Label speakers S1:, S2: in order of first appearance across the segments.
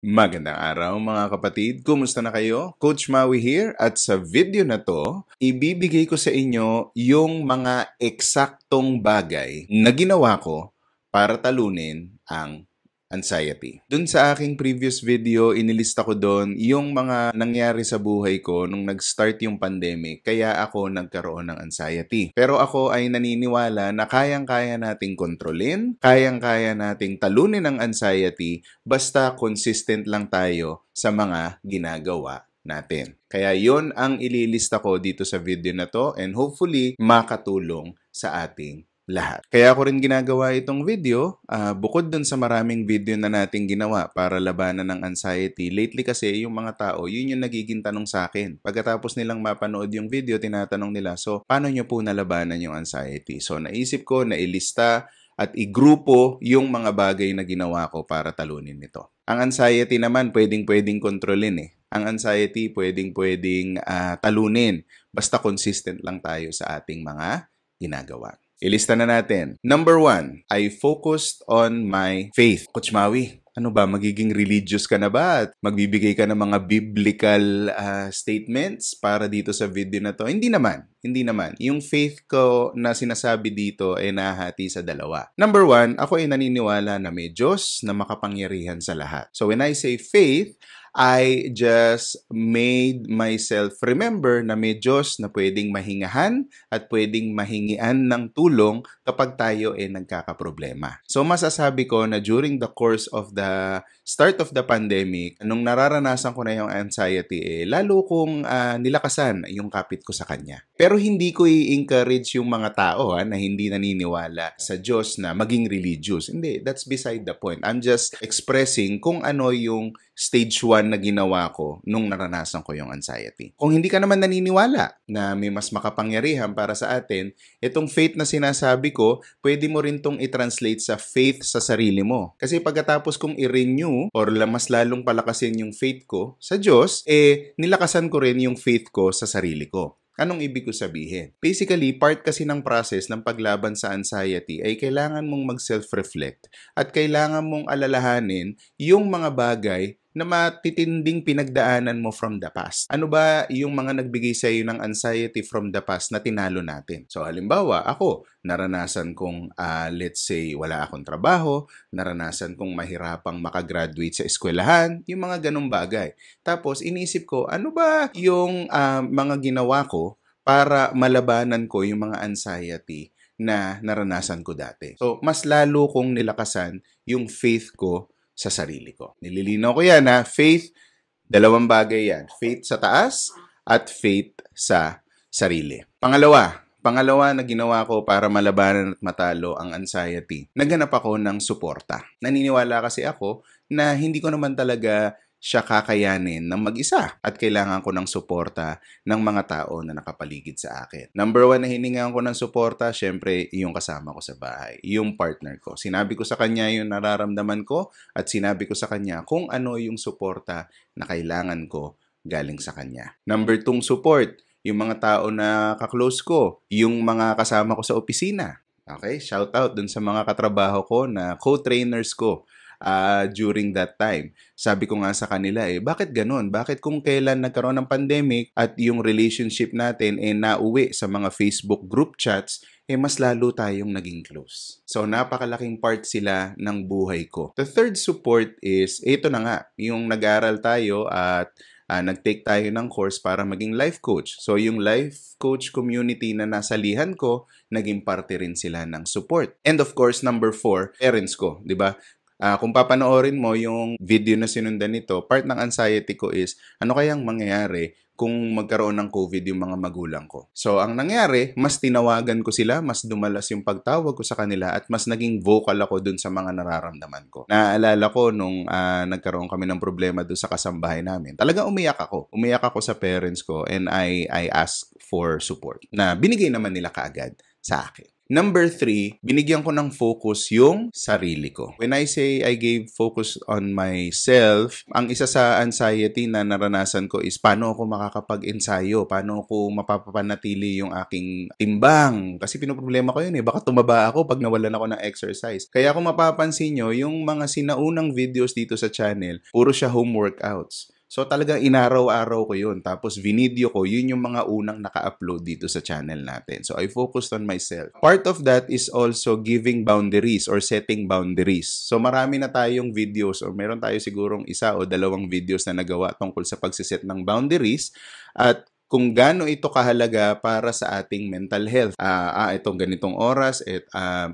S1: Magandang araw mga kapatid, kumusta na kayo? Coach Maui here at sa video na to, ibibigay ko sa inyo yung mga eksaktong bagay na ginawa ko para talunin ang anxiety. Dun sa aking previous video, inilista ko doon yung mga nangyari sa buhay ko nung nag-start yung pandemic kaya ako nagkaroon ng anxiety. Pero ako ay naniniwala na kayang-kaya nating kontrolin, kayang-kaya nating talunin ang anxiety basta consistent lang tayo sa mga ginagawa natin. Kaya yon ang ililista ko dito sa video na to and hopefully makatulong sa ating lahat. Kaya ko rin ginagawa itong video, uh, bukod dun sa maraming video na nating ginawa para labanan ng anxiety, lately kasi yung mga tao, yun yung nagiging tanong sa akin. Pagkatapos nilang mapanood yung video, tinatanong nila, so paano nyo po nalabanan yung anxiety? So naisip ko na ilista at igrupo yung mga bagay na ginawa ko para talunin nito. Ang anxiety naman pwedeng-pwedeng kontrolin eh. Ang anxiety pwedeng-pwedeng uh, talunin basta consistent lang tayo sa ating mga ginagawa. Ilista na natin. Number one, I focused on my faith. Coach Maui, ano ba, magiging religious ka na ba? At magbibigay ka ng mga biblical uh, statements para dito sa video na to? Hindi naman. Hindi naman. Yung faith ko na sinasabi dito ay nahati sa dalawa. Number one, ako ay naniniwala na may Diyos na makapangyarihan sa lahat. So when I say faith, I just made myself remember na may Diyos na pwedeng mahingahan at pwedeng mahingian ng tulong kapag tayo ay eh nagkakaproblema. So masasabi ko na during the course of the start of the pandemic, nung nararanasan ko na yung anxiety, eh, lalo kong uh, nilakasan yung kapit ko sa kanya. Pero hindi ko i-encourage yung mga tao ha, ah, na hindi naniniwala sa Diyos na maging religious. Hindi, that's beside the point. I'm just expressing kung ano yung stage 1 na ginawa ko nung naranasan ko yung anxiety. Kung hindi ka naman naniniwala na may mas makapangyarihan para sa atin, itong faith na sinasabi ko, pwede mo rin tong i-translate sa faith sa sarili mo. Kasi pagkatapos kong i-renew mo or mas lalong palakasin yung faith ko sa Diyos, eh nilakasan ko rin yung faith ko sa sarili ko. Anong ibig ko sabihin? Basically, part kasi ng process ng paglaban sa anxiety ay kailangan mong mag-self-reflect at kailangan mong alalahanin yung mga bagay na matitinding pinagdaanan mo from the past? Ano ba yung mga nagbigay sa iyo ng anxiety from the past na tinalo natin? So halimbawa, ako, naranasan kong uh, let's say wala akong trabaho, naranasan kong mahirapang makagraduate sa eskwelahan, yung mga ganong bagay. Tapos inisip ko, ano ba yung uh, mga ginawa ko para malabanan ko yung mga anxiety na naranasan ko dati. So, mas lalo kong nilakasan yung faith ko sa sarili ko. Nililinaw ko yan ha. Faith, dalawang bagay yan. Faith sa taas at faith sa sarili. Pangalawa, Pangalawa na ginawa ko para malabanan at matalo ang anxiety, naganap ako ng suporta. Naniniwala kasi ako na hindi ko naman talaga siya kakayanin ng mag-isa at kailangan ko ng suporta ng mga tao na nakapaligid sa akin. Number one na hiningan ko ng suporta, syempre yung kasama ko sa bahay, yung partner ko. Sinabi ko sa kanya yung nararamdaman ko at sinabi ko sa kanya kung ano yung suporta na kailangan ko galing sa kanya. Number two, support. Yung mga tao na kaklose ko, yung mga kasama ko sa opisina. Okay, shout out dun sa mga katrabaho ko na co-trainers ko uh, during that time. Sabi ko nga sa kanila eh, bakit ganun? Bakit kung kailan nagkaroon ng pandemic at yung relationship natin eh nauwi sa mga Facebook group chats, eh mas lalo tayong naging close. So napakalaking part sila ng buhay ko. The third support is, ito na nga, yung nag-aral tayo at uh, nag-take tayo ng course para maging life coach. So yung life coach community na nasalihan ko, naging parte rin sila ng support. And of course, number four, parents ko, di ba? Uh, kung papanoorin mo yung video na sinundan nito, part ng anxiety ko is, ano kayang mangyayari kung magkaroon ng COVID yung mga magulang ko? So, ang nangyari, mas tinawagan ko sila, mas dumalas yung pagtawag ko sa kanila, at mas naging vocal ako dun sa mga nararamdaman ko. Naaalala ko nung uh, nagkaroon kami ng problema dun sa kasambahay namin, talaga umiyak ako. Umiyak ako sa parents ko and I, I asked for support na binigay naman nila kaagad sa akin. Number three, binigyan ko ng focus yung sarili ko. When I say I gave focus on myself, ang isa sa anxiety na naranasan ko is paano ako makakapag-ensayo, paano ako mapapanatili yung aking timbang. Kasi pinoproblema ko yun eh, baka tumaba ako pag nawalan ako ng exercise. Kaya kung mapapansin nyo, yung mga sinaunang videos dito sa channel, puro siya home workouts. So talagang inaraw-araw ko yun. Tapos video ko, yun yung mga unang naka-upload dito sa channel natin. So I focused on myself. Part of that is also giving boundaries or setting boundaries. So marami na tayong videos or meron tayo sigurong isa o dalawang videos na nagawa tungkol sa pagsiset ng boundaries at kung gaano ito kahalaga para sa ating mental health. Ah, uh, ah itong ganitong oras, at uh,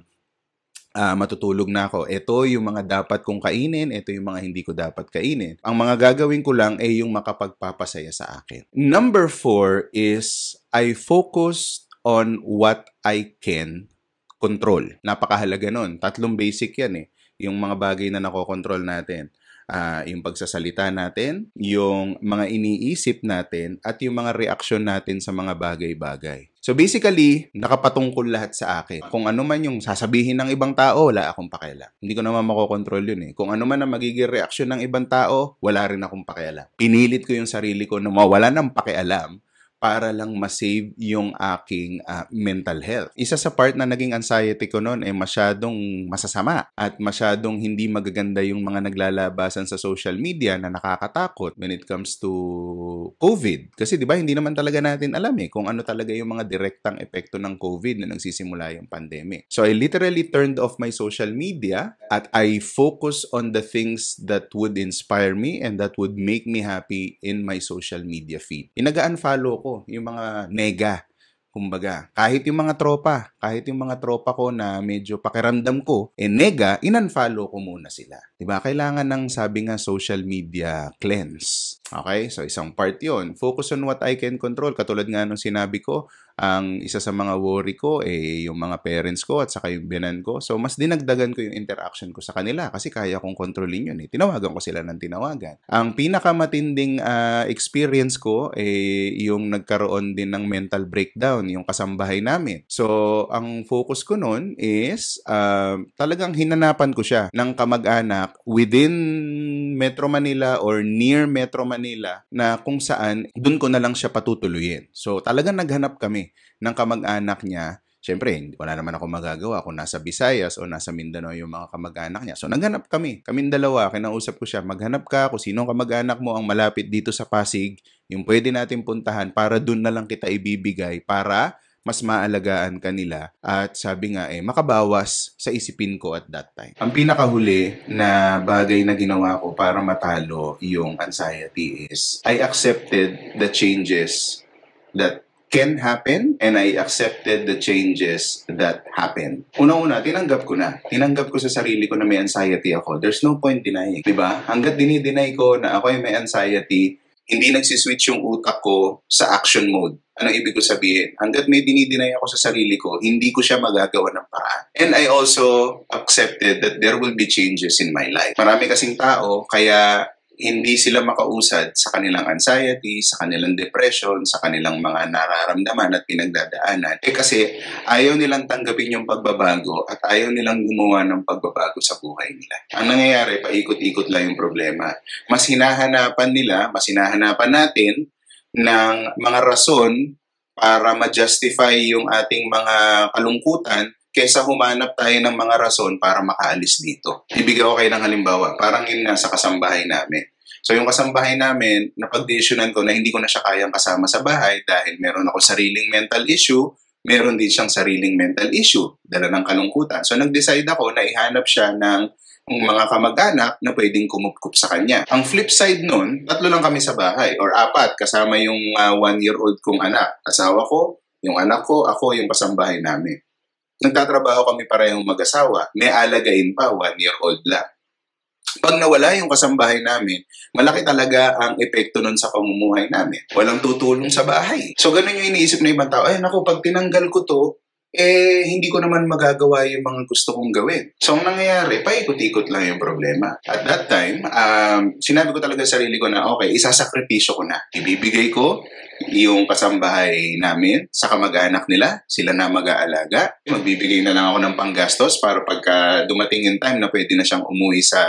S1: uh, matutulog na ako. Ito yung mga dapat kong kainin, ito yung mga hindi ko dapat kainin. Ang mga gagawin ko lang ay yung makapagpapasaya sa akin. Number four is I focus on what I can control. Napakahalaga nun. Tatlong basic yan eh. Yung mga bagay na nakokontrol natin. Uh, yung pagsasalita natin, yung mga iniisip natin, at yung mga reaksyon natin sa mga bagay-bagay. So basically, nakapatungkol lahat sa akin. Kung ano man yung sasabihin ng ibang tao, wala akong pakialam. Hindi ko naman makokontrol yun eh. Kung ano man ang magiging reaksyon ng ibang tao, wala rin akong pakialam. Pinilit ko yung sarili ko na mawala ng pakialam para lang masave yung aking uh, mental health. Isa sa part na naging anxiety ko noon ay eh, masyadong masasama at masyadong hindi magaganda yung mga naglalabasan sa social media na nakakatakot when it comes to COVID. Kasi 'di ba hindi naman talaga natin alam eh kung ano talaga yung mga direktang epekto ng COVID na nagsisimula yung pandemic. So I literally turned off my social media at I focus on the things that would inspire me and that would make me happy in my social media feed. Inagaan follow ko, yung mga nega, kumbaga. Kahit yung mga tropa, kahit yung mga tropa ko na medyo pakiramdam ko, eh nega, inunfollow ko muna sila. 'Di ba? Kailangan ng sabi nga social media cleanse. Okay? So, isang part yon Focus on what I can control. Katulad nga nung sinabi ko, ang isa sa mga worry ko, eh, yung mga parents ko at saka yung binan ko. So, mas dinagdagan ko yung interaction ko sa kanila kasi kaya kong kontrolin yun. Eh. Tinawagan ko sila ng tinawagan. Ang pinakamatinding uh, experience ko, eh, yung nagkaroon din ng mental breakdown, yung kasambahay namin. So, ang focus ko nun is, uh, talagang hinanapan ko siya ng kamag-anak within Metro Manila or near Metro Manila na kung saan doon ko na lang siya patutuloyin. So talagang naghanap kami ng kamag-anak niya Siyempre, wala naman ako magagawa kung nasa Visayas o nasa Mindanao yung mga kamag-anak niya. So, naghanap kami. Kaming dalawa, kinausap ko siya, maghanap ka kung sino ang kamag-anak mo ang malapit dito sa Pasig, yung pwede natin puntahan para doon na lang kita ibibigay para mas maalagaan kanila at sabi nga eh, makabawas sa isipin ko at that time. Ang pinakahuli na bagay na ginawa ko para matalo yung anxiety is I accepted the changes that can happen and I accepted the changes that happen. Una-una, tinanggap ko na. Tinanggap ko sa sarili ko na may anxiety ako. There's no point denying. ba? Diba? Hanggat dinideny ko na ako ay may anxiety, hindi nagsiswitch yung utak ko sa action mode. Anong ibig ko sabihin? Hanggat may dinidinay ako sa sarili ko, hindi ko siya magagawa ng paraan. And I also accepted that there will be changes in my life. Marami kasing tao, kaya hindi sila makausad sa kanilang anxiety, sa kanilang depression, sa kanilang mga nararamdaman at pinagdadaanan. Eh kasi ayaw nilang tanggapin yung pagbabago at ayaw nilang gumawa ng pagbabago sa buhay nila. Ang nangyayari, paikot-ikot lang yung problema. Mas hinahanapan nila, mas hinahanapan natin ng mga rason para ma-justify yung ating mga kalungkutan kesa humanap tayo ng mga rason para makaalis dito. Ibigay ko kayo ng halimbawa, parang yun sa kasambahay namin. So yung kasambahay namin, napag ko na hindi ko na siya kayang kasama sa bahay dahil meron ako sariling mental issue meron din siyang sariling mental issue, dala ng kalungkutan. So nag-decide ako na ihanap siya ng mga kamag-anak na pwedeng kumupkup sa kanya. Ang flip side nun, tatlo lang kami sa bahay or apat kasama yung uh, one-year-old kong anak. Asawa ko, yung anak ko, ako yung kasambahay namin. Nagtatrabaho kami parehong mag-asawa, may alagain pa one-year-old lang. Pag nawala yung kasambahay namin, malaki talaga ang epekto nun sa pamumuhay namin. Walang tutulong sa bahay. So, ganun yung iniisip ng ibang tao. Ay, naku, pag tinanggal ko to, eh hindi ko naman magagawa yung mga gusto kong gawin. So ang nangyayari, paikot-ikot lang yung problema. At that time, um, sinabi ko talaga sa sarili ko na, okay, isasakripisyo ko na. Ibibigay ko yung kasambahay namin sa kamag-anak nila. Sila na mag-aalaga. Magbibigay na lang ako ng panggastos para pagka dumating yung time na pwede na siyang umuwi sa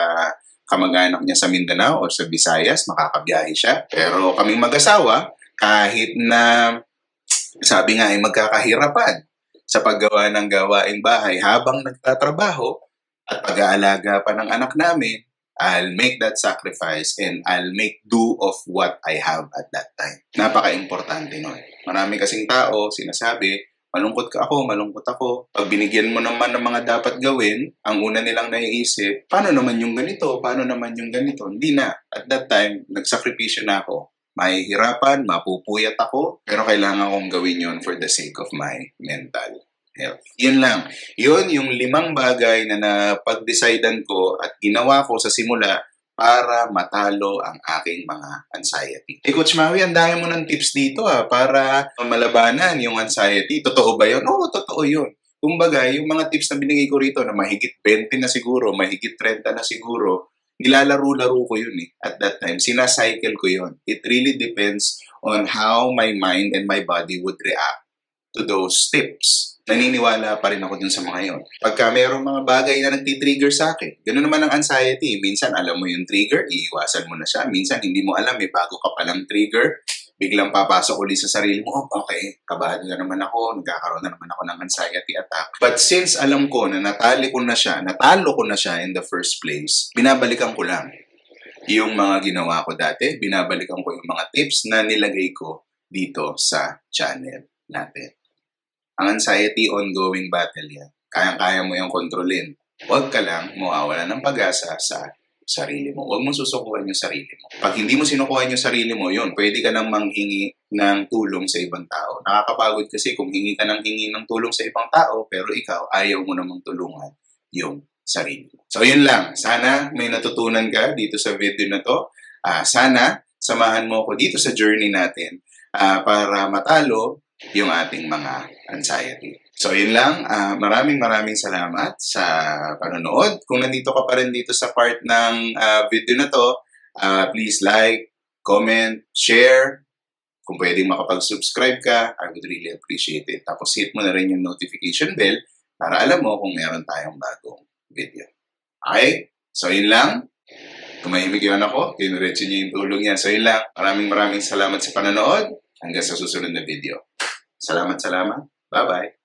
S1: kamag-anak niya sa Mindanao o sa Visayas, makakabiyahe siya. Pero kaming mag-asawa, kahit na sabi nga ay magkakahirapan, sa paggawa ng gawaing bahay habang nagtatrabaho at pag-aalaga pa ng anak namin, I'll make that sacrifice and I'll make do of what I have at that time. Napaka-importante nun. Marami kasing tao sinasabi, malungkot ka ako, malungkot ako. Pag binigyan mo naman ng mga dapat gawin, ang una nilang naiisip, paano naman yung ganito, paano naman yung ganito. Hindi na. At that time, nagsakripisyo na ako mahihirapan, mapupuyat ako, pero kailangan kong gawin yon for the sake of my mental health. Yun lang. Yun yung limang bagay na napag ko at ginawa ko sa simula para matalo ang aking mga anxiety. Eh, Coach Maui, ang dami mo ng tips dito ah, para malabanan yung anxiety. Totoo ba yun? Oo, totoo yun. Kumbaga, yung mga tips na binigay ko rito na mahigit 20 na siguro, mahigit 30 na siguro, nilalaro-laro ko yun eh at that time. Sinacycle ko yun. It really depends on how my mind and my body would react to those tips. Naniniwala pa rin ako dun sa mga yon. Pagka mayroong mga bagay na nagtitrigger sa akin, ganun naman ang anxiety. Minsan alam mo yung trigger, iiwasan mo na siya. Minsan hindi mo alam, may eh, bago ka palang trigger biglang papasok uli sa sarili mo, oh, okay, kabahan na naman ako, nagkakaroon na naman ako ng anxiety attack. But since alam ko na natali ko na siya, natalo ko na siya in the first place, binabalikan ko lang yung mga ginawa ko dati, binabalikan ko yung mga tips na nilagay ko dito sa channel natin. Ang anxiety, ongoing battle yan. Kayang-kaya mo yung kontrolin. Huwag ka lang mawawala ng pag-asa sa sarili mo. Huwag mong susukuhan yung sarili mo. Pag hindi mo sinukuhan yung sarili mo, yun, pwede ka nang manghingi ng tulong sa ibang tao. Nakakapagod kasi kung hingi ka nang hingi ng tulong sa ibang tao, pero ikaw, ayaw mo namang tulungan yung sarili mo. So, yun lang. Sana may natutunan ka dito sa video na to. Uh, sana, samahan mo ako dito sa journey natin uh, para matalo yung ating mga anxiety. So, yun lang. Uh, maraming maraming salamat sa panonood. Kung nandito ka pa rin dito sa part ng uh, video na to, uh, please like, comment, share. Kung pwedeng makapag-subscribe ka, I would really appreciate it. Tapos hit mo na rin yung notification bell para alam mo kung meron tayong bagong video. Okay? So, yun lang. Tumahimik yun ako. Kinuretso niya yung tulong yan. So, yun lang. Maraming maraming salamat sa panonood. Hanggang sa susunod na video. Salamat, salamat. Bye-bye.